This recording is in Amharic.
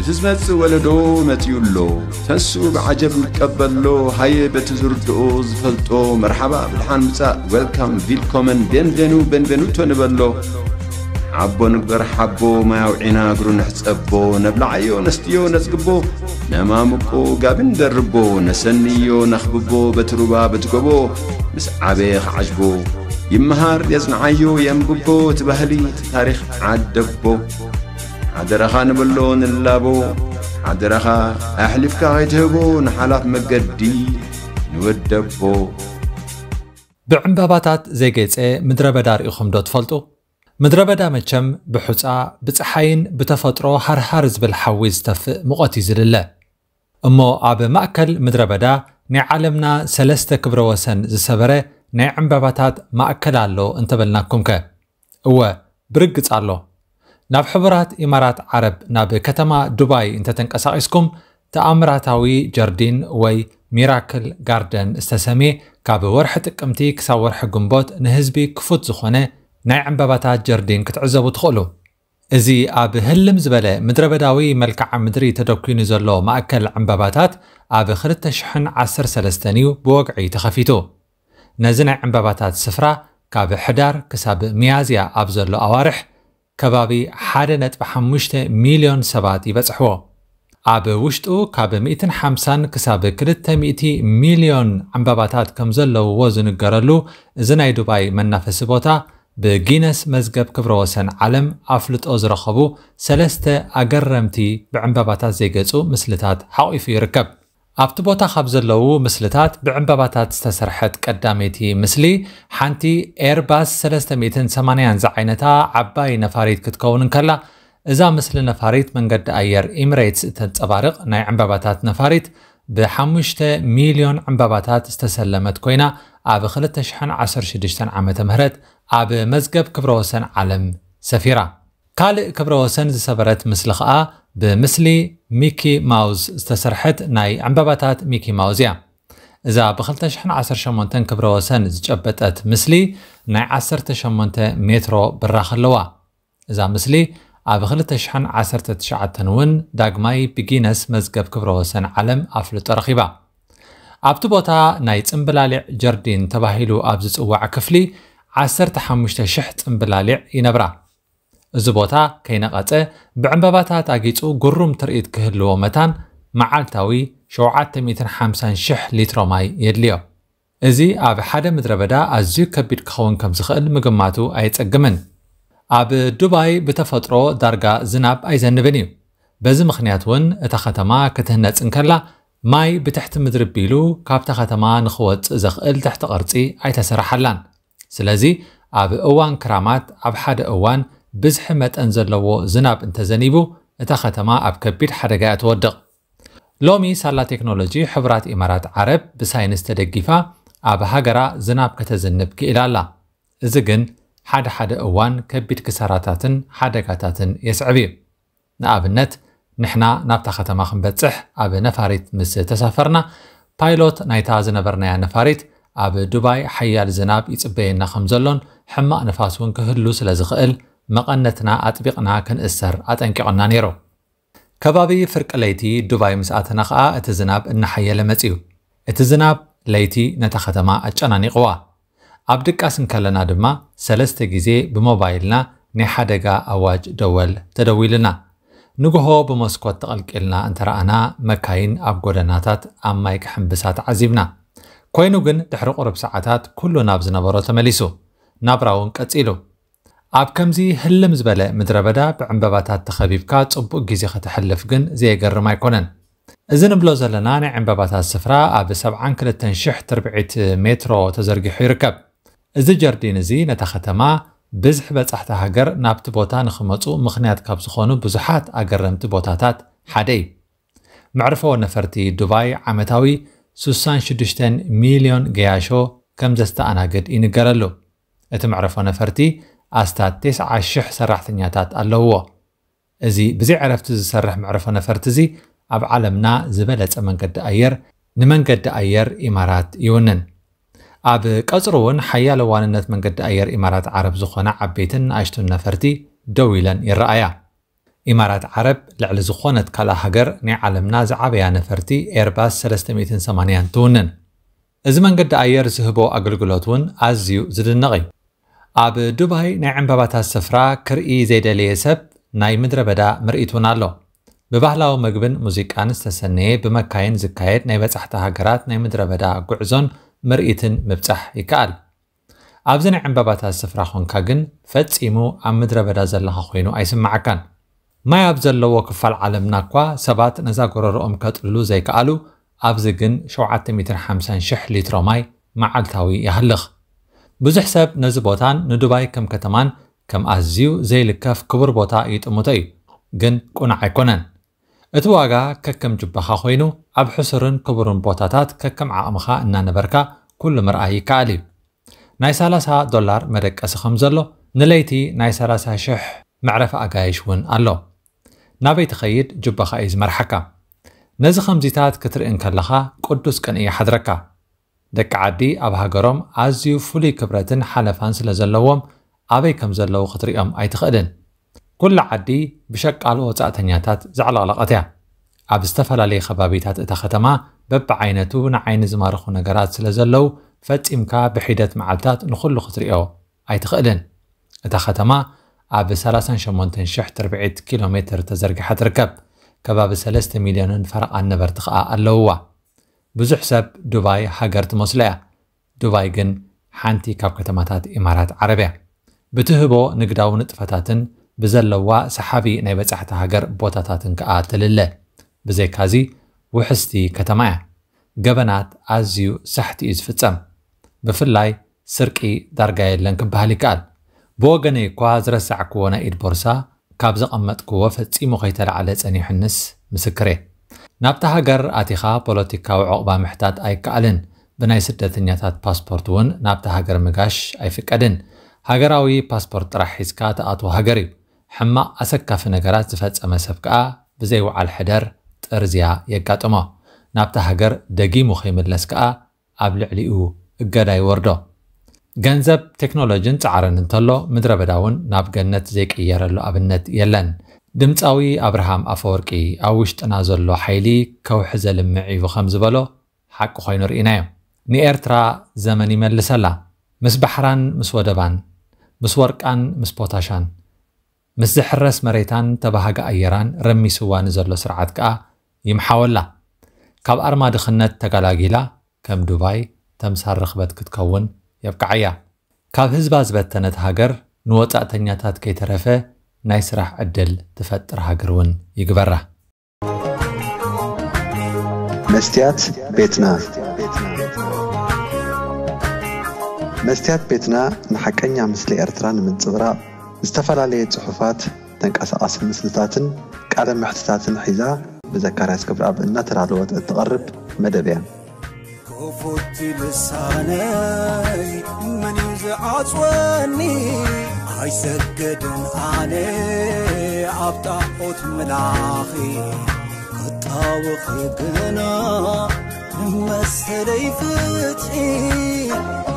እቲ ዝመጽእ ወለዶ መጺኡሎ ተንሱ ብዓጀብ ንቀበሎ ሃየ በቲ ዝርድኦ ዝፈልጦ መርሓባ ብድሓን ምጻእ ዌልካም ቪልኮመን ቤንቬኑ ቤንቬኑቶ ንበሎ ዓቦ ንግበር ሓቦ ማያውዒና እግሩ ንሕጸቦ ነብላዓዮ ነስትዮ ነጽግቦ ነማምቆ ጋብን ደርቦ ነሰንዮ ነኽብቦ በቲ ሩባ በቲ ጎቦ ምስ ዓበየ ኸዓጅቦ ይመሃር የጽንዓዮ የምግቦ እቲ ባህሊ እቲ ታሪኽ ዓደቦ ሓደረኻ ንብሎ ንላቦ ሓደረኻ ኣሕሊፍካ ኸይትህቦ ንሓላፍ መገዲ ንወደቦ ብዕምባባታት ዘይገጸ ምድረ በዳ ርኢኹም ዶ ትፈልጡ ምድረ በዳ መቸም ብሑፃ ብፀሓይን ብተፈጥሮ ሃርሃር ዝብል ሓዊ ዝተፍእ ሙቐት እዩ ዝድለ እሞ ኣብ ማእከል ምድረ በዳ ናይ ዓለምና ሰለስተ ክብረ ወሰን ዝሰበረ ናይ ዕምባባታት ማእከል ኣሎ እንተበልናኩም ከ እወ ብርግጽ ኣሎ ناف حبرات إمارات عرب ناب كتما دبي انت تنقسقسكم تأمراتاوي جاردين وي ميراكل جاردن استسمي كاب ورح تقمتي كسا ورح قنبوت نهزبي كفوت زخونة ناي عمباباتات جاردين كتعزبو تخلو ازي اب هلم زبله مدربداوي ملكع مدري تدوكين زلو ماكل عمباباتات اب خرت شحن عصر سلستنيو بوقعي تخفيتو نزن عمباباتات سفرة كاب حدار كساب ميازيا اب زلو اوارح ከባቢ 1.5 ሚልዮን ሰባት ይበጽሕዎ ኣብ ውሽጡ ካብ 150 ክሳብ 200 ሚልዮን ዕምባባታት ከም ዘለውዎ ዝንገረሉ እዚ ናይ ዱባይ መናፈሲ ቦታ ብጊነስ መዝገብ ክብረ ወሰን ዓለም ኣፍልጦ ዝረኸቡ ሰለስተ ኣገረምቲ ብዕምባባታት ዘይገጹ ምስልታት ሓቒፉ ይርከብ ኣብቲ ቦታ ካብ ዘለዉ ምስልታት ብዕምበባታት ዝተሰርሐት ቀዳሜይቲ ምስሊ ሓንቲ ኤርባስ 380 ዝዓይነታ ዓባይ ነፋሪት ክትከውን እንከላ እዛ ምስሊ ነፋሪት መንገዲ ኣየር ኤሚሬትስ እተንፀባርቕ ናይ ዕምበባታት ነፋሪት ብ5 ሚልዮን ዕምበባታት ዝተሰለመት ኮይና ኣብ 2016 ዓ ም ኣብ መዝገብ ክብረ ወሰን ዓለም ሰፊራ ካልእ ክብረ ወሰን ዝሰበረት ምስሊ ከዓ ብምስሊ ሚኪ ማውዝ ዝተሰርሐት ናይ ዕምበባታት ሚኪ ማውዝ እያ እዛ ብ2018 ክብረ ወሰን ዝጨበጠት ምስሊ ናይ 18 ሜትሮ ብራኽ ኣለዋ እዛ ምስሊ ኣብ 2019 እውን ዳግማይ ብጊነስ መዝገብ ክብረ ወሰን ዓለም ኣፍልጦ ረኺባ ኣብቲ ቦታ ናይ ፅምብላሊዕ ጀርዲን ተባሂሉ ኣብ ዝፅዋዕ ክፍሊ 15000 ፅምብላሊዕ ይነብራ እዚ ቦታ ከይነቐፀ ብዕምበባታት ኣጊፁ ጉሩም ትርኢት ክህልዎ መታን መዓልታዊ 750,000 ሊትሮ ማይ የድልዮ እዚ ኣብ ሓደ ምድረ በዳ ኣዝዩ ከቢድ ክኸውን ከም ዝኽእል ምግማቱ ኣይፀግምን ኣብ ዱባይ ብተፈጥሮ ዳርጋ ዝናብ ኣይዘንብን እዩ በዚ ምክንያት እውን እታ ከተማ ክትህነፅን ከላ ማይ ብትሕቲ ምድሪ ቢሉ ካብታ ኸተማ ንኽወፅእ ዘኽእል ትሕቲ ቕርፂ ኣይተሰራሓላን ስለዚ ኣብ እዋን ክራማት ኣብ ሓደ እዋን بزح متأن زلو زناب انتزنيبو اتختما اب كبير حرقة اتودق لومي سالا تكنولوجي حبرات إمارات عرب بساينس تدقيفا اب هاقرا زناب كتزنب كإلالا ازقن حد حد اوان كبير كساراتاتن حدقاتاتن يسعبي نابنت نحنا نابتا ختما خنبتسح اب نفاريت مس تسافرنا بايلوت نايتا زنبرنايا نفاريت اب دبي حيال زناب يتبين نخمزلون حما نفاس ون كهلو سلا زخقل መቐነትና ኣጥቢቕና ክንእሰር ኣጠንቂቕና ነይሮ ከባቢ ፍርቂ ለይቲ ዱባይ ምስኣተና ኸኣ እቲ ዝናብ እናሓየለ መጺኡ እቲ ዝናብ ለይቲ ነታ ኸተማ ኣጨናኒቕዋ ኣብ ድቃስ እንከለና ድማ ሰለስተ ግዜ ብሞባይልና ናይ ሓደጋ ኣዋጅ ደወል ተደዊልና ንግሆ ብመስኮት ተቐልቂልና እንተረኣና መካይን ኣብ ጎደናታት ኣብ ማይ ክሕምብሳት ዓዚብና ኮይኑ ግን ድሕሪ ቁርብ ሰዓታት ኩሉ ናብ ዝነበሮ ተመሊሱ ናብራ እውን ቀጺሉ ኣብ ከምዚ ህልም ዝበለ ምድረ በዳ ብዕምበባታት ተኸቢብካ ጽቡቕ ግዜ ከተሐልፍ ግን ዘየገርም ኣይኮነን እዚ ንብሎ ዘለና ናይ ዕምበባታት ስፍራ ኣብ 72000 ትርብዒት ሜትሮ ተዘርጊሑ ይርከብ እዚ ጀርዲን እዚ ነታ ከተማ ብዝሕ በጻሕቲ ሃገር ናብቲ ቦታ ንኽመፁ ምኽንያት ካብ ዝኾኑ ብዙሓት ኣገረምቲ ቦታታት ሓደ እዩ መዕርፎ ነፈርቲ ዱባይ ዓመታዊ 66 ሚልዮን ገያሾ ከም ዘስተኣናግድ ይንገረሉ እቲ መዕርፎ ነፈርቲ ኣስታት 90,000 ሰራሕተኛታት ኣለውዎ እዚ ብዘይ ዕረፍቲ ዝሰርሕ መዕርፎ ነፈርቲ እዚ ኣብ ዓለምና ዝበለፀ መንገዲ ኣየር ንመንገዲ ኣየር ኢማራት ይውንን ኣብ ቀፅሩ እውን ሓያል እዋንነት መንገዲ ኣየር ኢማራት ዓረብ ዝኾነ ዓበይትን ንኣሽቱን ነፈርቲ ደው ኢለን ይረኣያ ኢማራት ዓረብ ልዕሊ ዝኾነት ካልእ ሃገር ናይ ዓለምና ዝዓበያ ነፈርቲ ኤርባስ 380 ትውንን እዚ መንገዲ ኣየር ዝህቦ ኣገልግሎት እውን ኣዝዩ ዝድነቕ እዩ ኣብ ዱባይ ናይ ዕምበባታት ስፍራ ክርኢ ዘይደለየ ሰብ ናይ ምድረ በዳ ምርኢቱን ኣሎ ብባህላዊ ምግብን ሙዚቃን ዝተሰነየ ብመካይን ዝካየድ ናይ በፃሕቲ ሃገራት ናይ ምድረ በዳ ጉዕዞን ምርኢትን ምብፃሕ ይከኣል ኣብዚ ናይ ዕምበባታት ስፍራ ኮንካ ግን ፈፂሙ ኣብ ምድረ በዳ ዘለካ ኮይኑ ኣይስማዓካን ማይ ኣብ ዘለዎ ክፋል ዓለምና እኳ ሰባት ነዛ ጎረሮኦም ከጥልሉ ዘይከኣሉ ኣብዚ ግን 750,000 ሊትሮ ማይ መዓልታዊ ይሃልኽ ብዙሕ ሰብ ነዚ ቦታን ንዱባይ ከም ከተማን ከም ኣዝዩ ዘይልከፍ ክቡር ቦታ ይጥምቶ እዩ ግን ቁኑዕ ኣይኮነን እቲ ዋጋ ከከም ጅባኻ ኮይኑ ኣብ ሕሱርን ክቡርን ቦታታት ከከም ዓቕምኻ እናነበርካ ኩሉ ምርኣይ ይከኣል እዩ ናይ 30 ዶላር መደቀሲ ከም ዘሎ ንለይቲ ናይ 30,000 መዕረፊ ኣጋይሽ እውን ኣሎ ናበይ ትኸይድ ጅባኻ እዩ ዝመርሐካ ነዚ ከምዚታት ክትርእን ከለኻ ቅዱስ ቅንኢ ሓድረካ دک عادی ئەب هاگەڕۆم عزیو فلی کبرتن کبرەتن حەلەفانس لە آبی کم زلوا خطریم عیت خدن کل عادی بشک علو على وتأتنياتات زعل على قطع أبستفل عليه خبابيتات اتختما بب عينتو نعين زمارخو نقرات سلزلو فت إمكا بحيدة معبتات نخلو خطريو أي تخئلن اتختما أب سلاسن شمونتن شح تربعيت کیلومتر تزرگ حترکب کباب سلست میلیون فرق النبر تقاء اللوه ብዙሕ ሰብ ዱባይ ሃገር ትመስሎ እያ ዱባይ ግን ሓንቲ ካብ ከተማታት ኢማራት ዓረብ እያ ብትህቦ ንግዳዊ ንጥፈታትን ብዘለዋ ሰሓቢ ናይ በፃሕቲ ሃገር ቦታታትን ከዓ ትልለ ብዘይካዚ ውሕስቲ ከተማ እያ ገበናት ኣዝዩ ሳሕቲ እዩ ዝፍፀም ብፍላይ ስርቂ ዳርጋ የለን ክበሃል ይከኣል ብወገነ እኳ ዝረሳዕክዎ ናይ ኢድ ቦርሳ ካብ ዘቐመጥክዎ ፈፂሙ ኸይተለዓለ ጸኒሑንስ ምስክር እየ ናብቲ ሃገር ኣቲኻ ፖለቲካዊ ዕቑባ ምሕታት ኣይከኣልን ብናይ ስደተኛታት ፓስፖርት እውን ናብቲ ሃገር ምጋሽ ኣይፍቀድን ሃገራዊ ፓስፖርት ጥራሕ ሒዝካ ተኣትዎ ሃገር እዩ ሕማቅ ኣሰካፊ ነገራት ዝፈፀመ ሰብ ከዓ ብዘይወዓል ሕደር ጥርዝያ የጋጥሞ ናብቲ ሃገር ደጊሙ ከይምለስ ከዓ ኣብ ልዕሊኡ እገዳ ይወርዶ ገንዘብ ቴክኖሎጂን ፃዕርን እንተሎ ምድረ በዳ እውን ናብ ገነት ዘይቅየረሉ ኣብነት የለን ድምፃዊ ኣብርሃም ኣፈወርቂ ኣብ ውሽጥና ዘሎ ሓይሊ ከውሒ ዘልምዕ ኢቡ ከም ዝበሎ ሓቂ ኮይኑ ርኢናዮ ንኤርትራ ዘመን ይመልሰላ ምስ ባሕራን ምስ ወደባን ምስ ወርቃን ምስ ፖታሻን ምስ ዝሕረስ መሬታን ተባሃገ ኣየራን ረሚስዋን ዘሎ ስርዓት ከዓ ይምሓወላ ካብ ኣርማ ድኽነት ተጋላጊላ ከም ዱባይ ተምሳር ረኽበት ክትከውን የብቃዓያ ካብ ህዝባ ዝበተነት ሃገር ንወፃእተኛታት ከይተረፈ ናይ ስራሕ ዕድል ትፈጥር ሃገር እውን ይግበራ መስትያት ቤትና መስትያት ቤትና ንሓቀኛ ምስሊ ኤርትራ ንምንፅብራቕ ዝተፈላለየ ፅሑፋት ተንቀሳቐሲ ምስልታትን ቃለ ምሕትታትን ሒዛ ብዘካርያስ ክብረኣብ እናተዳለወት እትቐርብ መደብ እያ ክፉቲ ልሳነይ መን እዩ ዝዓፅወኒ ኣይሰግድን ኣነ ኣብ ጣዖት መላኺ ክጣወኺ ግና ንመሰለይ ፍትሒ